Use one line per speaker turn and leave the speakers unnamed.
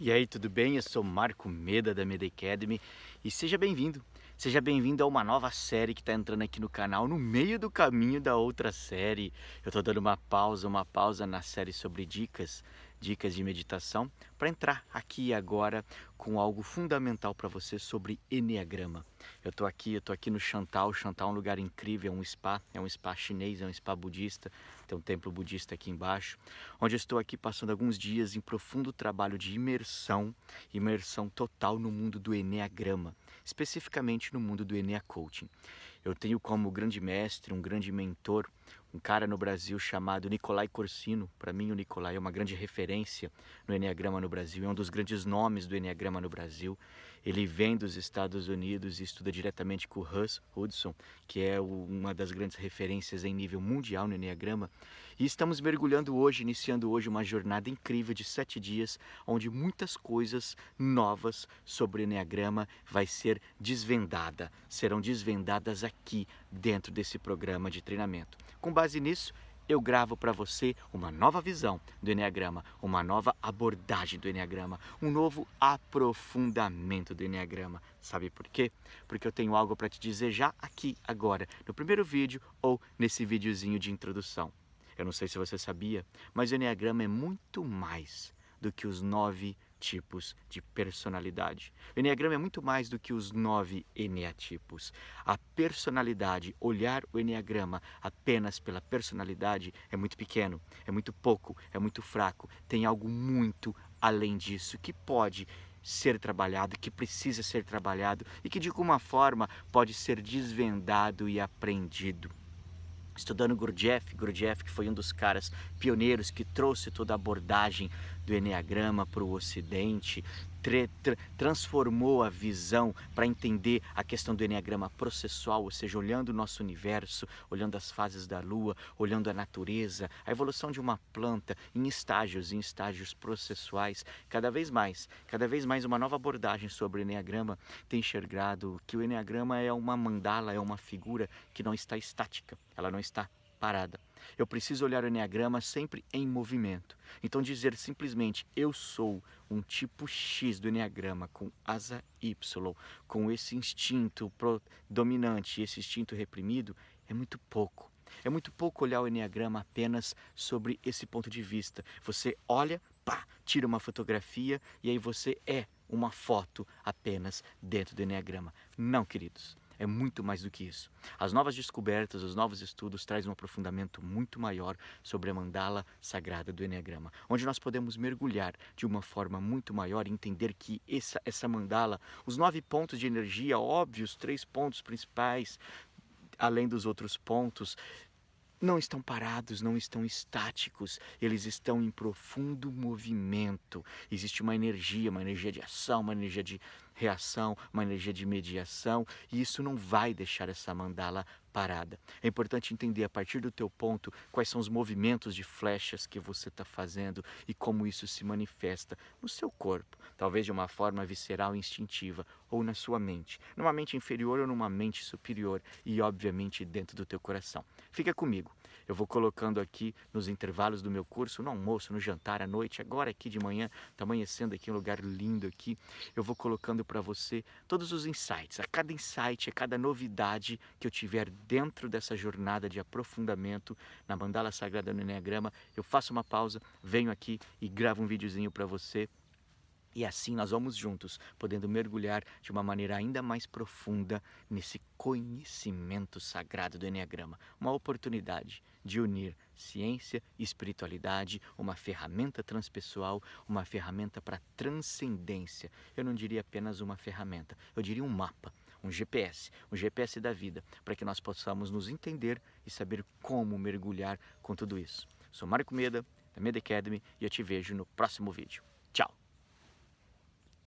E aí, tudo bem? Eu sou Marco Meda da Meda Academy e seja bem-vindo. Seja bem-vindo a uma nova série que está entrando aqui no canal no meio do caminho da outra série. Eu estou dando uma pausa, uma pausa na série sobre dicas dicas de meditação para entrar aqui e agora com algo fundamental para você sobre Enneagrama. Eu estou aqui, eu estou aqui no Chantal. Chantal é um lugar incrível, é um spa, é um spa chinês, é um spa budista, tem um templo budista aqui embaixo, onde eu estou aqui passando alguns dias em profundo trabalho de imersão, imersão total no mundo do Enneagrama, especificamente no mundo do Enneacoaching. Eu tenho como grande mestre, um grande mentor, um cara no Brasil chamado Nicolai Corsino. Para mim, o Nicolai é uma grande referência no Enneagrama no Brasil, é um dos grandes nomes do Enneagrama no Brasil. Ele vem dos Estados Unidos e estuda diretamente com o Russ Hudson, que é uma das grandes referências em nível mundial no Enneagrama. E estamos mergulhando hoje, iniciando hoje uma jornada incrível de sete dias, onde muitas coisas novas sobre o Enneagrama vai ser desvendada, serão desvendadas aqui dentro desse programa de treinamento. Com base nisso, eu gravo para você uma nova visão do Enneagrama, uma nova abordagem do Enneagrama, um novo aprofundamento do Enneagrama. Sabe por quê? Porque eu tenho algo para te dizer já aqui, agora, no primeiro vídeo ou nesse videozinho de introdução. Eu não sei se você sabia, mas o Enneagrama é muito mais do que os nove tipos de personalidade. O Enneagrama é muito mais do que os nove eneatipos. A personalidade, olhar o Enneagrama apenas pela personalidade é muito pequeno, é muito pouco, é muito fraco. Tem algo muito além disso que pode ser trabalhado, que precisa ser trabalhado e que de alguma forma pode ser desvendado e aprendido estudando Gurdjieff, Gurdjieff que foi um dos caras pioneiros que trouxe toda a abordagem do Enneagrama para o Ocidente, transformou a visão para entender a questão do enneagrama processual, ou seja, olhando o nosso universo, olhando as fases da lua, olhando a natureza, a evolução de uma planta em estágios, em estágios processuais, cada vez mais, cada vez mais uma nova abordagem sobre o enneagrama tem enxergado que o enneagrama é uma mandala, é uma figura que não está estática, ela não está parada. Eu preciso olhar o Enneagrama sempre em movimento. Então dizer simplesmente eu sou um tipo X do Enneagrama com asa Y, com esse instinto dominante, esse instinto reprimido, é muito pouco. É muito pouco olhar o Enneagrama apenas sobre esse ponto de vista. Você olha, pá, tira uma fotografia e aí você é uma foto apenas dentro do Enneagrama. Não, queridos é muito mais do que isso. As novas descobertas, os novos estudos trazem um aprofundamento muito maior sobre a mandala sagrada do Enneagrama, onde nós podemos mergulhar de uma forma muito maior e entender que essa, essa mandala, os nove pontos de energia óbvios, três pontos principais, além dos outros pontos, não estão parados, não estão estáticos, eles estão em profundo movimento. Existe uma energia, uma energia de ação, uma energia de reação, uma energia de mediação, e isso não vai deixar essa mandala parada. É importante entender a partir do teu ponto quais são os movimentos de flechas que você está fazendo e como isso se manifesta no seu corpo, talvez de uma forma visceral e instintiva ou na sua mente, numa mente inferior ou numa mente superior e obviamente dentro do teu coração. Fica comigo. Eu vou colocando aqui nos intervalos do meu curso, no almoço, no jantar, à noite, agora aqui de manhã, está amanhecendo aqui, um lugar lindo aqui. Eu vou colocando para você todos os insights, a cada insight, a cada novidade que eu tiver dentro dessa jornada de aprofundamento na mandala sagrada no Enneagrama. Eu faço uma pausa, venho aqui e gravo um videozinho para você e assim nós vamos juntos, podendo mergulhar de uma maneira ainda mais profunda nesse conhecimento sagrado do Enneagrama. Uma oportunidade de unir ciência e espiritualidade, uma ferramenta transpessoal, uma ferramenta para transcendência. Eu não diria apenas uma ferramenta, eu diria um mapa um GPS, um GPS da vida, para que nós possamos nos entender e saber como mergulhar com tudo isso. Sou Marco Meda, da Meda Academy, e eu te vejo no próximo vídeo. Tchau!